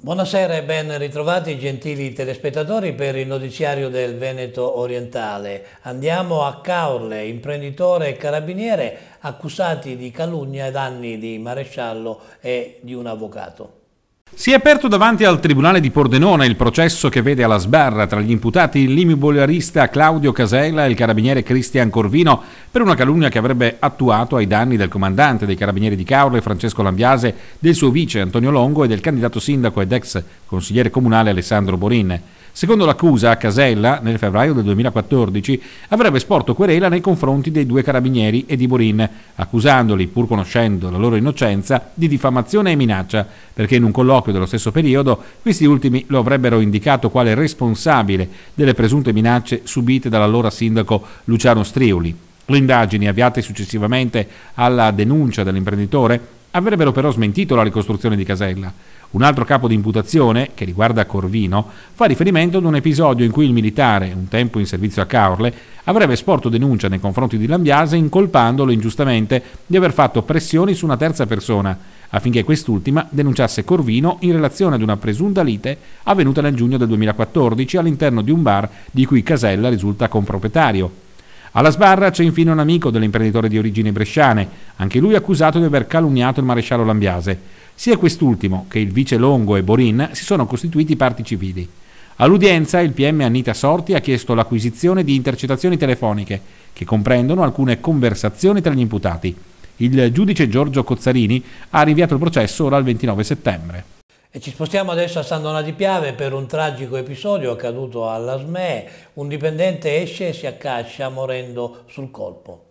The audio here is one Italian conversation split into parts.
Buonasera e ben ritrovati gentili telespettatori per il notiziario del Veneto Orientale. Andiamo a Caorle, imprenditore e carabiniere accusati di calunnia e danni di maresciallo e di un avvocato. Si è aperto davanti al Tribunale di Pordenone il processo che vede alla sbarra tra gli imputati il limibolarista Claudio Casella e il carabiniere Cristian Corvino per una calunnia che avrebbe attuato ai danni del comandante dei carabinieri di Caorle Francesco Lambiase, del suo vice Antonio Longo e del candidato sindaco ed ex consigliere comunale Alessandro Borin. Secondo l'accusa, Casella, nel febbraio del 2014, avrebbe sporto querela nei confronti dei due carabinieri e di Borin, accusandoli, pur conoscendo la loro innocenza, di diffamazione e minaccia, perché in un colloquio dello stesso periodo questi ultimi lo avrebbero indicato quale responsabile delle presunte minacce subite dall'allora sindaco Luciano Striuli. Le indagini avviate successivamente alla denuncia dell'imprenditore avrebbero però smentito la ricostruzione di Casella. Un altro capo di imputazione, che riguarda Corvino, fa riferimento ad un episodio in cui il militare, un tempo in servizio a Caorle, avrebbe sporto denuncia nei confronti di Lambiase incolpandolo ingiustamente di aver fatto pressioni su una terza persona, affinché quest'ultima denunciasse Corvino in relazione ad una presunta lite avvenuta nel giugno del 2014 all'interno di un bar di cui Casella risulta comproprietario. Alla sbarra c'è infine un amico dell'imprenditore di origini bresciane, anche lui accusato di aver calunniato il maresciallo Lambiase. Sia quest'ultimo che il vice Longo e Borin si sono costituiti parti civili. All'udienza il PM Anita Sorti ha chiesto l'acquisizione di intercettazioni telefoniche, che comprendono alcune conversazioni tra gli imputati. Il giudice Giorgio Cozzarini ha rinviato il processo ora il 29 settembre. E ci spostiamo adesso a San Donà di Piave per un tragico episodio accaduto alla SME. Un dipendente esce e si accascia morendo sul colpo.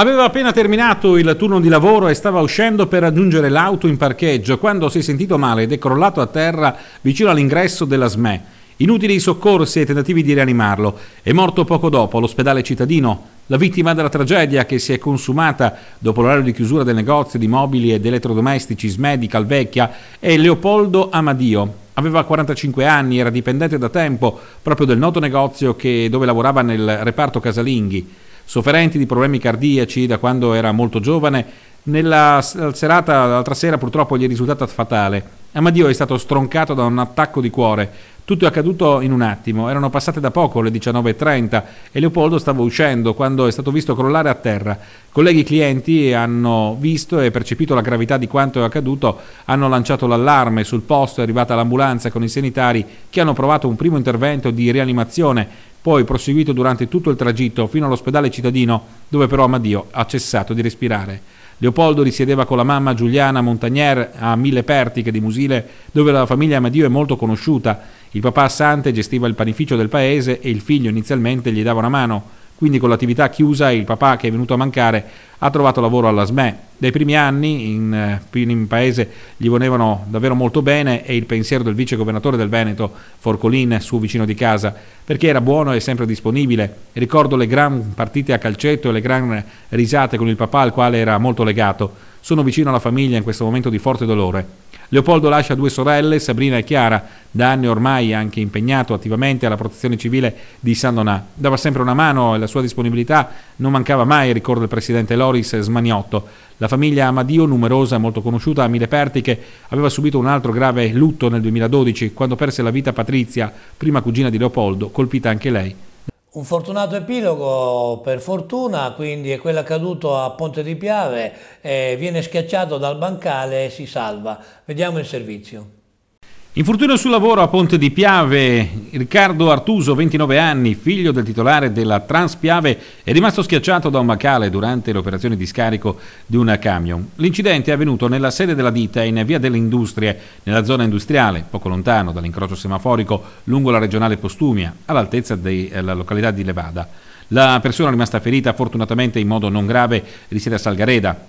Aveva appena terminato il turno di lavoro e stava uscendo per raggiungere l'auto in parcheggio quando si è sentito male ed è crollato a terra vicino all'ingresso della SME. Inutili i soccorsi e tentativi di rianimarlo. È morto poco dopo all'ospedale cittadino. La vittima della tragedia che si è consumata dopo l'orario di chiusura del negozio di mobili ed elettrodomestici SME di Calvecchia è Leopoldo Amadio. Aveva 45 anni, era dipendente da tempo proprio del noto negozio che, dove lavorava nel reparto casalinghi sofferenti di problemi cardiaci da quando era molto giovane. Nella serata, l'altra sera purtroppo gli è risultata fatale Amadio è stato stroncato da un attacco di cuore. Tutto è accaduto in un attimo, erano passate da poco le 19.30 e Leopoldo stava uscendo quando è stato visto crollare a terra. Colleghi clienti hanno visto e percepito la gravità di quanto è accaduto, hanno lanciato l'allarme, sul posto è arrivata l'ambulanza con i sanitari che hanno provato un primo intervento di rianimazione, poi proseguito durante tutto il tragitto fino all'ospedale cittadino dove però Amadio ha cessato di respirare. Leopoldo risiedeva con la mamma Giuliana Montagnier a Mille Pertiche di Musile, dove la famiglia Amadio è molto conosciuta. Il papà Sante gestiva il panificio del paese e il figlio inizialmente gli dava una mano. Quindi con l'attività chiusa il papà che è venuto a mancare ha trovato lavoro alla SME. Dai primi anni in, eh, in paese gli volevano davvero molto bene e il pensiero del vice governatore del Veneto, Forcolin, suo vicino di casa, perché era buono e sempre disponibile. Ricordo le gran partite a calcetto e le gran risate con il papà al quale era molto legato. Sono vicino alla famiglia in questo momento di forte dolore. Leopoldo lascia due sorelle, Sabrina e Chiara, da anni ormai anche impegnato attivamente alla protezione civile di San Donà. Dava sempre una mano e la sua disponibilità non mancava mai, ricorda il presidente Loris Smaniotto. La famiglia Amadio, numerosa, e molto conosciuta a Mille Pertiche, aveva subito un altro grave lutto nel 2012, quando perse la vita Patrizia, prima cugina di Leopoldo, colpita anche lei un fortunato epilogo per fortuna, quindi è quello accaduto a Ponte di Piave, eh, viene schiacciato dal bancale e si salva. Vediamo il servizio. Infortunio sul lavoro a Ponte di Piave. Riccardo Artuso, 29 anni, figlio del titolare della Transpiave, è rimasto schiacciato da un macale durante le operazioni di scarico di un camion. L'incidente è avvenuto nella sede della ditta in via delle Industrie, nella zona industriale, poco lontano dall'incrocio semaforico lungo la regionale Postumia, all'altezza della eh, località di Levada. La persona rimasta ferita, fortunatamente in modo non grave, risiede a Salgareda.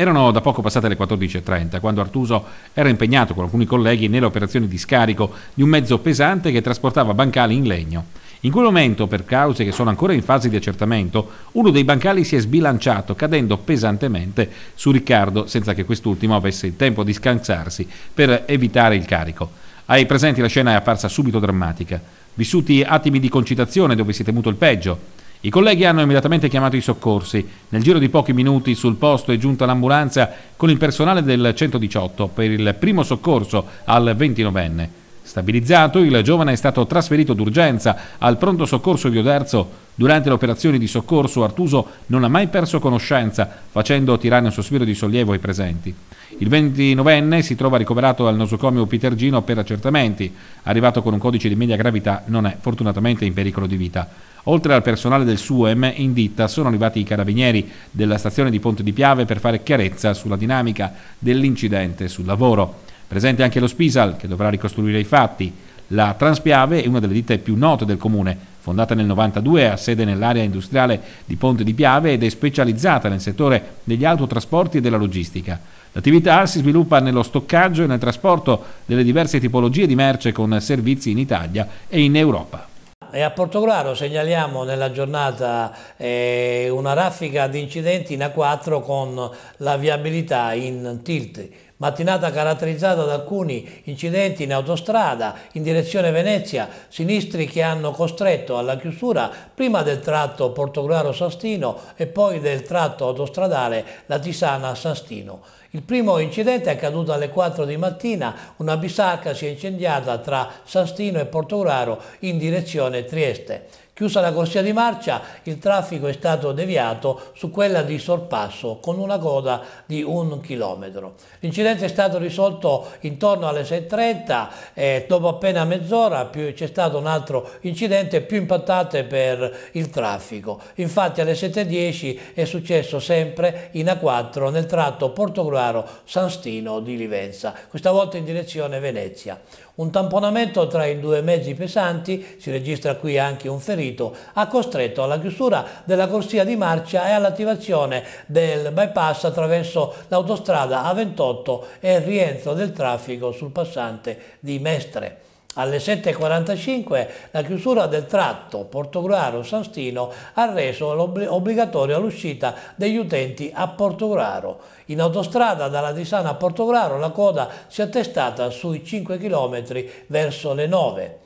Erano da poco passate le 14.30 quando Artuso era impegnato con alcuni colleghi nelle operazioni di scarico di un mezzo pesante che trasportava bancali in legno. In quel momento, per cause che sono ancora in fase di accertamento, uno dei bancali si è sbilanciato cadendo pesantemente su Riccardo senza che quest'ultimo avesse il tempo di scansarsi per evitare il carico. Ai presenti la scena è apparsa subito drammatica. Vissuti attimi di concitazione dove si è temuto il peggio, i colleghi hanno immediatamente chiamato i soccorsi. Nel giro di pochi minuti sul posto è giunta l'ambulanza con il personale del 118 per il primo soccorso al 29enne. Stabilizzato, il giovane è stato trasferito d'urgenza al pronto soccorso di Oderzo. Durante le operazioni di soccorso Artuso non ha mai perso conoscenza, facendo tirare un sospiro di sollievo ai presenti. Il 29enne si trova ricoverato al nosocomio Pitergino per accertamenti. Arrivato con un codice di media gravità, non è fortunatamente in pericolo di vita. Oltre al personale del SUEM, in ditta sono arrivati i carabinieri della stazione di Ponte di Piave per fare chiarezza sulla dinamica dell'incidente sul lavoro. Presente anche lo Spisal, che dovrà ricostruire i fatti. La Transpiave è una delle ditte più note del comune, fondata nel 92, ha sede nell'area industriale di Ponte di Piave ed è specializzata nel settore degli autotrasporti e della logistica. L'attività si sviluppa nello stoccaggio e nel trasporto delle diverse tipologie di merce con servizi in Italia e in Europa e a Portogruaro segnaliamo nella giornata eh, una raffica di incidenti in A4 con la viabilità in tilte. Mattinata caratterizzata da alcuni incidenti in autostrada in direzione Venezia, sinistri che hanno costretto alla chiusura prima del tratto Portogruaro-Sastino e poi del tratto autostradale La Tisana-Sastino. Il primo incidente è accaduto alle 4 di mattina, una bisacca si è incendiata tra Sastino e Portogruaro in direzione Trieste. Chiusa la corsia di marcia, il traffico è stato deviato su quella di sorpasso con una coda di un chilometro. L'incidente è stato risolto intorno alle 6.30 e dopo appena mezz'ora c'è stato un altro incidente più impattante per il traffico. Infatti alle 7.10 è successo sempre in A4 nel tratto portogruaro sanstino di Livenza, questa volta in direzione Venezia. Un tamponamento tra i due mezzi pesanti, si registra qui anche un ferito, ha costretto alla chiusura della corsia di marcia e all'attivazione del bypass attraverso l'autostrada A28 e il rientro del traffico sul passante di Mestre. Alle 7.45 la chiusura del tratto Portogruaro-Sastino ha reso obbligatoria l'uscita degli utenti a Portogruaro. In autostrada dalla Disana a Portogruaro la coda si è attestata sui 5 km verso le 9.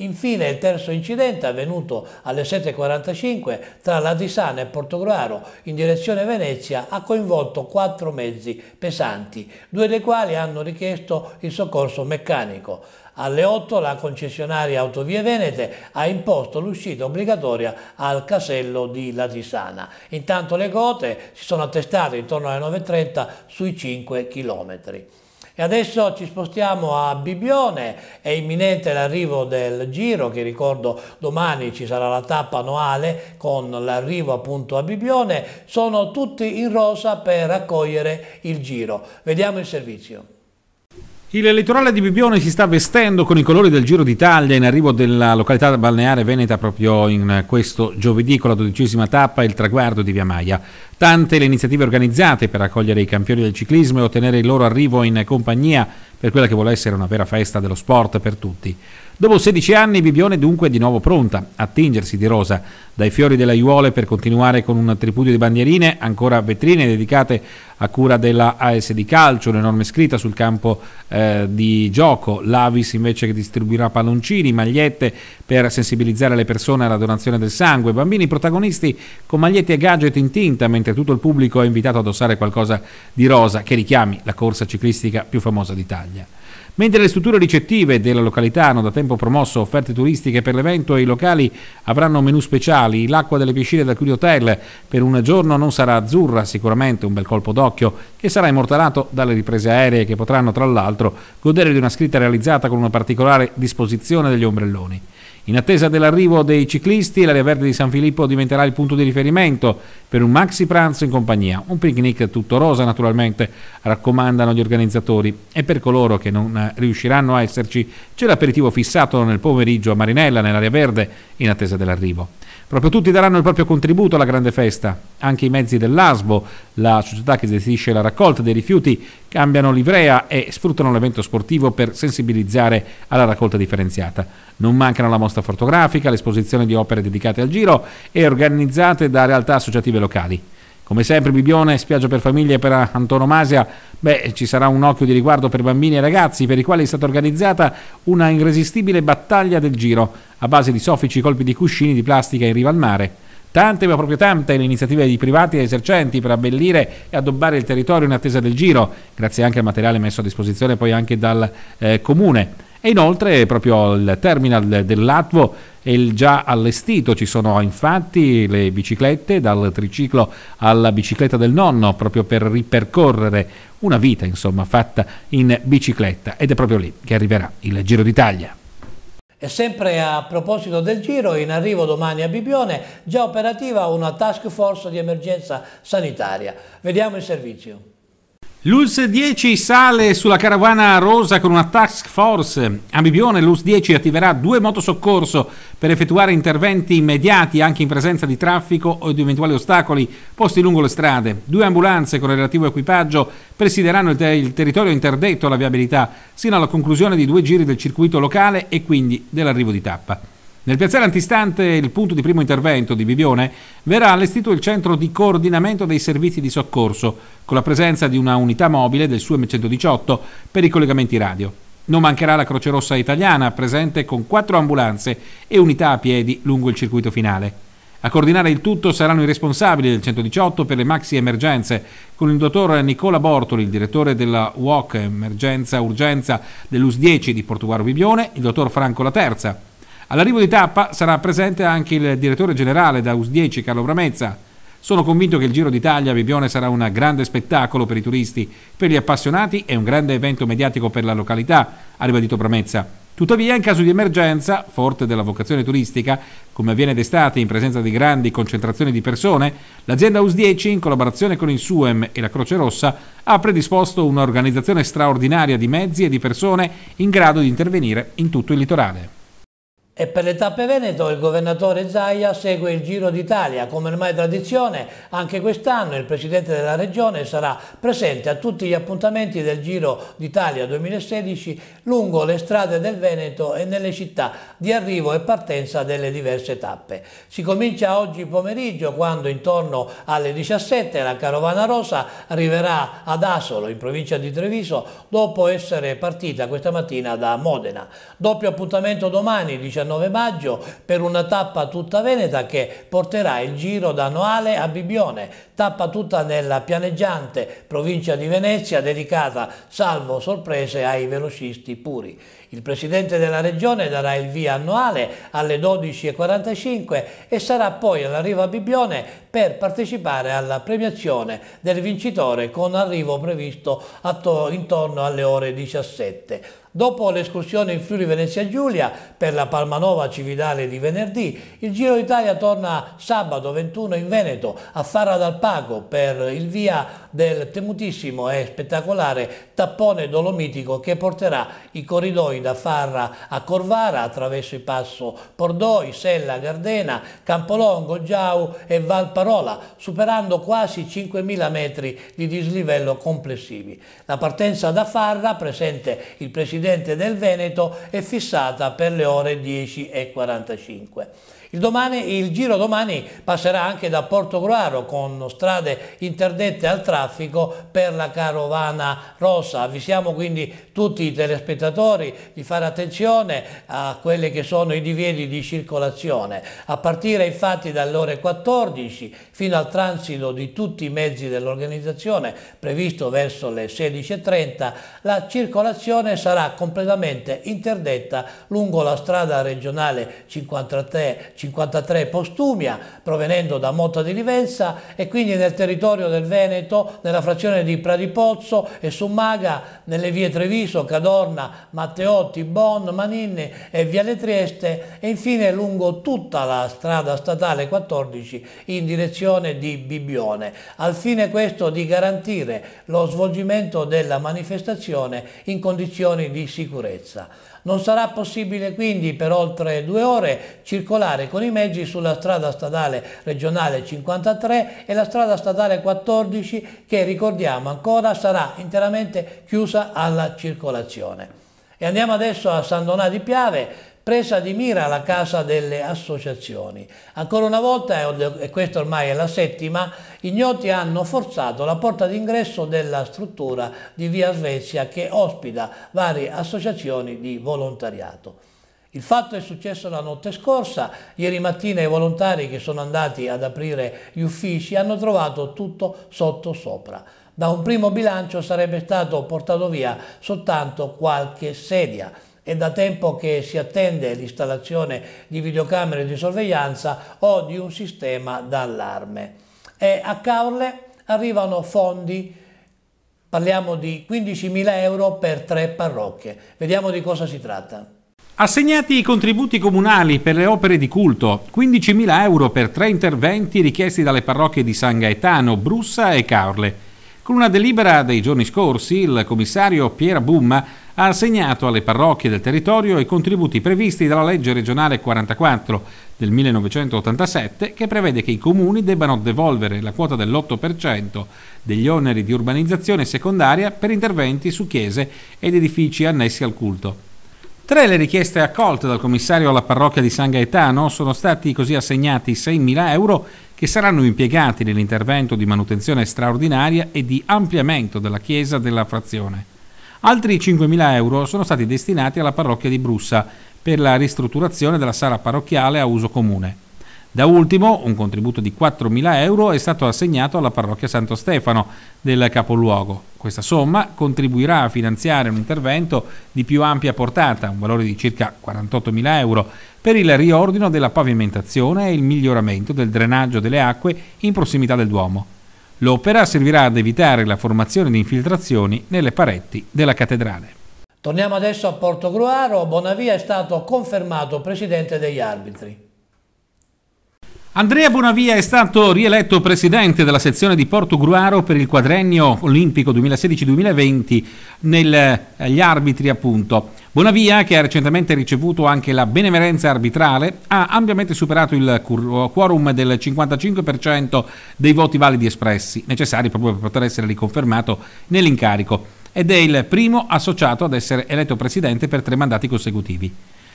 Infine il terzo incidente avvenuto alle 7.45 tra la Disana e Portogruaro in direzione Venezia ha coinvolto quattro mezzi pesanti, due dei quali hanno richiesto il soccorso meccanico. Alle 8 la concessionaria Autovie Venete ha imposto l'uscita obbligatoria al casello di Latisana. Intanto le quote si sono attestate intorno alle 9.30 sui 5 km. E adesso ci spostiamo a Bibione, è imminente l'arrivo del Giro che ricordo domani ci sarà la tappa annuale con l'arrivo appunto a Bibione, sono tutti in rosa per accogliere il Giro. Vediamo il servizio. Il elettorale di Bibione si sta vestendo con i colori del Giro d'Italia in arrivo della località balneare Veneta proprio in questo giovedì con la dodicesima tappa e il traguardo di Via Maia. Tante le iniziative organizzate per accogliere i campioni del ciclismo e ottenere il loro arrivo in compagnia per quella che vuole essere una vera festa dello sport per tutti. Dopo 16 anni Bibione è dunque di nuovo pronta a tingersi di rosa dai fiori della aiuole per continuare con un tripudio di bandierine, ancora vetrine dedicate a cura della ASD Calcio, un'enorme scritta sul campo eh, di gioco, l'Avis invece che distribuirà palloncini, magliette per sensibilizzare le persone alla donazione del sangue, bambini protagonisti con magliette e gadget in tinta, mentre tutto il pubblico è invitato ad indossare qualcosa di rosa che richiami la corsa ciclistica più famosa d'Italia. Mentre le strutture ricettive della località hanno da tempo promosso offerte turistiche per l'evento e i locali avranno menu speciali, l'acqua delle piscine da Curi Hotel per un giorno non sarà azzurra, sicuramente un bel colpo d'occhio, che sarà immortalato dalle riprese aeree che potranno tra l'altro godere di una scritta realizzata con una particolare disposizione degli ombrelloni. In attesa dell'arrivo dei ciclisti, l'area verde di San Filippo diventerà il punto di riferimento per un maxi pranzo in compagnia, un picnic tutto rosa naturalmente, raccomandano gli organizzatori e per coloro che non riusciranno a esserci c'è l'aperitivo fissato nel pomeriggio a Marinella nell'area verde in attesa dell'arrivo. Proprio tutti daranno il proprio contributo alla grande festa. Anche i mezzi dell'ASBO, la società che gestisce la raccolta dei rifiuti, cambiano livrea e sfruttano l'evento sportivo per sensibilizzare alla raccolta differenziata. Non mancano la mostra fotografica, l'esposizione di opere dedicate al giro e organizzate da realtà associative locali. Come sempre Bibione, spiaggia per famiglie per antonomasia, beh ci sarà un occhio di riguardo per bambini e ragazzi per i quali è stata organizzata una irresistibile battaglia del giro a base di soffici colpi di cuscini di plastica in riva al mare. Tante, ma proprio tante, le iniziative di privati e esercenti per abbellire e addobbare il territorio in attesa del giro, grazie anche al materiale messo a disposizione poi anche dal eh, comune. E inoltre proprio al terminal dell'Atvo è già allestito, ci sono infatti le biciclette dal triciclo alla bicicletta del nonno proprio per ripercorrere una vita insomma fatta in bicicletta ed è proprio lì che arriverà il Giro d'Italia. E sempre a proposito del giro, in arrivo domani a Bibione, già operativa una task force di emergenza sanitaria. Vediamo il servizio. L'ULS 10 sale sulla carovana rosa con una task force. A Bibione l'ULS 10 attiverà due motosoccorso per effettuare interventi immediati anche in presenza di traffico o di eventuali ostacoli posti lungo le strade. Due ambulanze con il relativo equipaggio presideranno il, ter il territorio interdetto alla viabilità sino alla conclusione di due giri del circuito locale e quindi dell'arrivo di tappa. Nel piazzale antistante il punto di primo intervento di Bibione verrà allestito il centro di coordinamento dei servizi di soccorso, con la presenza di una unità mobile del suo 118 per i collegamenti radio. Non mancherà la Croce Rossa italiana, presente con quattro ambulanze e unità a piedi lungo il circuito finale. A coordinare il tutto saranno i responsabili del 118 per le maxi emergenze, con il dottor Nicola Bortoli, il direttore della UOC Emergenza Urgenza dell'US 10 di Portuguaro Bibione, il dottor Franco La Terza, All'arrivo di tappa sarà presente anche il direttore generale da US10 Carlo Bramezza. Sono convinto che il Giro d'Italia a Bibione sarà un grande spettacolo per i turisti, per gli appassionati e un grande evento mediatico per la località, ha ribadito Bramezza. Tuttavia, in caso di emergenza, forte della vocazione turistica, come avviene d'estate in presenza di grandi concentrazioni di persone, l'azienda US10, in collaborazione con il SUEM e la Croce Rossa, ha predisposto un'organizzazione straordinaria di mezzi e di persone in grado di intervenire in tutto il litorale. E per le tappe Veneto il governatore Zaia segue il Giro d'Italia. Come ormai tradizione, anche quest'anno il presidente della regione sarà presente a tutti gli appuntamenti del Giro d'Italia 2016 lungo le strade del Veneto e nelle città di arrivo e partenza delle diverse tappe. Si comincia oggi pomeriggio quando intorno alle 17 la carovana rosa arriverà ad Asolo in provincia di Treviso dopo essere partita questa mattina da Modena. Doppio appuntamento domani 19 19 maggio per una tappa tutta veneta che porterà il giro da Noale a Bibione, tappa tutta nella pianeggiante provincia di Venezia dedicata, salvo sorprese, ai velocisti puri. Il Presidente della Regione darà il via annuale alle 12.45 e sarà poi all'arrivo a Bibione per partecipare alla premiazione del vincitore con arrivo previsto intorno alle ore 17. Dopo l'escursione in Friuli Venezia Giulia per la Palmanova Cividale di venerdì, il Giro d'Italia torna sabato 21 in Veneto a Farra dal Pago per il via del temutissimo e spettacolare tappone dolomitico che porterà i corridoi da Farra a Corvara attraverso il passo Pordoi, Sella, Gardena, Campolongo, Giau e Valparola, superando quasi 5.000 metri di dislivello complessivi. La partenza da Farra, presente il presidente Presidente del Veneto è fissata per le ore 10.45. Il, domani, il giro domani passerà anche da Porto Gruaro con strade interdette al traffico per la carovana rossa. Avvisiamo quindi tutti i telespettatori di fare attenzione a quelli che sono i divieti di circolazione, a partire infatti dalle ore 14 fino al transito di tutti i mezzi dell'organizzazione previsto verso le 16.30, la circolazione sarà completamente interdetta lungo la strada regionale 53 53 Postumia, provenendo da Motta di Livenza e quindi nel territorio del Veneto, nella frazione di Pradipozzo e Summaga, nelle vie Treviso, Cadorna, Matteotti, Bon, Maninni e Viale Trieste e infine lungo tutta la strada statale 14 in direzione di Bibione, al fine questo di garantire lo svolgimento della manifestazione in condizioni di sicurezza. Non sarà possibile quindi per oltre due ore circolare con i mezzi sulla strada statale regionale 53 e la strada statale 14 che ricordiamo ancora sarà interamente chiusa alla circolazione. E andiamo adesso a San Donà di Piave presa di mira la Casa delle Associazioni. Ancora una volta, e questa ormai è la settima, ignoti hanno forzato la porta d'ingresso della struttura di Via Svezia che ospita varie associazioni di volontariato. Il fatto è successo la notte scorsa, ieri mattina i volontari che sono andati ad aprire gli uffici hanno trovato tutto sotto sopra. Da un primo bilancio sarebbe stato portato via soltanto qualche sedia. È da tempo che si attende l'installazione di videocamere di sorveglianza o di un sistema d'allarme. a Caorle arrivano fondi Parliamo di 15.000 euro per tre parrocchie. Vediamo di cosa si tratta. Assegnati i contributi comunali per le opere di culto, 15.000 euro per tre interventi richiesti dalle parrocchie di San Gaetano, Brussa e Caorle. Con una delibera dei giorni scorsi, il commissario Piera Bumma ha assegnato alle parrocchie del territorio i contributi previsti dalla legge regionale 44 del 1987 che prevede che i comuni debbano devolvere la quota dell'8% degli oneri di urbanizzazione secondaria per interventi su chiese ed edifici annessi al culto. Tra le richieste accolte dal commissario alla parrocchia di San Gaetano sono stati così assegnati 6.000 euro che saranno impiegati nell'intervento di manutenzione straordinaria e di ampliamento della chiesa della frazione. Altri 5.000 euro sono stati destinati alla parrocchia di Brussa per la ristrutturazione della sala parrocchiale a uso comune. Da ultimo, un contributo di 4.000 euro è stato assegnato alla parrocchia Santo Stefano del capoluogo. Questa somma contribuirà a finanziare un intervento di più ampia portata, un valore di circa 48.000 euro, per il riordino della pavimentazione e il miglioramento del drenaggio delle acque in prossimità del Duomo. L'opera servirà ad evitare la formazione di infiltrazioni nelle pareti della cattedrale. Torniamo adesso a Portogruaro. Bonavia è stato confermato presidente degli arbitri. Andrea Bonavia è stato rieletto presidente della sezione di Porto Gruaro per il quadrennio olimpico 2016-2020 negli eh, arbitri appunto. Bonavia, che ha recentemente ricevuto anche la benemerenza arbitrale, ha ampiamente superato il eh, quorum del 55% dei voti validi espressi, necessari proprio per poter essere riconfermato nell'incarico, ed è il primo associato ad essere eletto presidente per tre mandati consecutivi.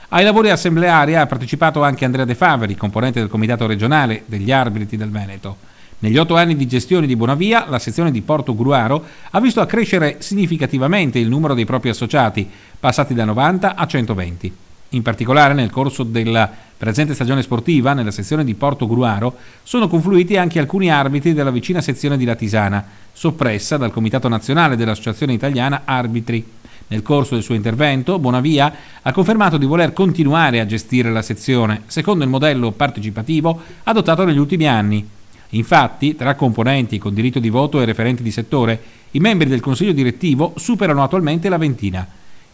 Ai lavori assembleari ha partecipato anche Andrea De Faveri, componente del Comitato regionale degli arbitri del Veneto. Negli otto anni di gestione di Bonavia, la sezione di Porto Gruaro ha visto accrescere significativamente il numero dei propri associati, passati da 90 a 120. In particolare, nel corso della presente stagione sportiva, nella sezione di Porto Gruaro, sono confluiti anche alcuni arbitri della vicina sezione di Latisana, soppressa dal Comitato nazionale dell'Associazione Italiana Arbitri. Nel corso del suo intervento, Bonavia ha confermato di voler continuare a gestire la sezione, secondo il modello partecipativo adottato negli ultimi anni. Infatti, tra componenti con diritto di voto e referenti di settore, i membri del Consiglio direttivo superano attualmente la ventina.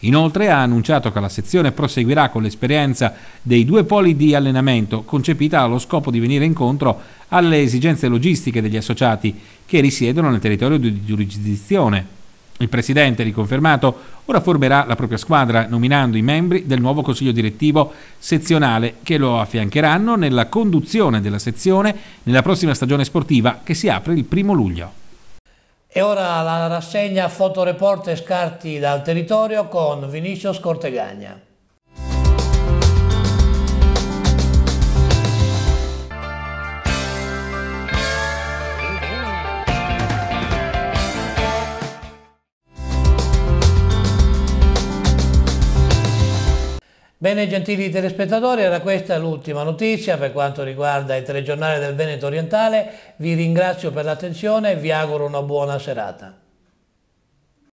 Inoltre ha annunciato che la sezione proseguirà con l'esperienza dei due poli di allenamento, concepita allo scopo di venire incontro alle esigenze logistiche degli associati che risiedono nel territorio di giurisdizione. Il presidente, riconfermato, ora formerà la propria squadra nominando i membri del nuovo consiglio direttivo sezionale che lo affiancheranno nella conduzione della sezione nella prossima stagione sportiva che si apre il primo luglio. E ora la rassegna fotoreport e scarti dal territorio con Vinicio Cortegagna. Bene gentili telespettatori, era questa l'ultima notizia per quanto riguarda il telegiornale del Veneto Orientale. Vi ringrazio per l'attenzione e vi auguro una buona serata.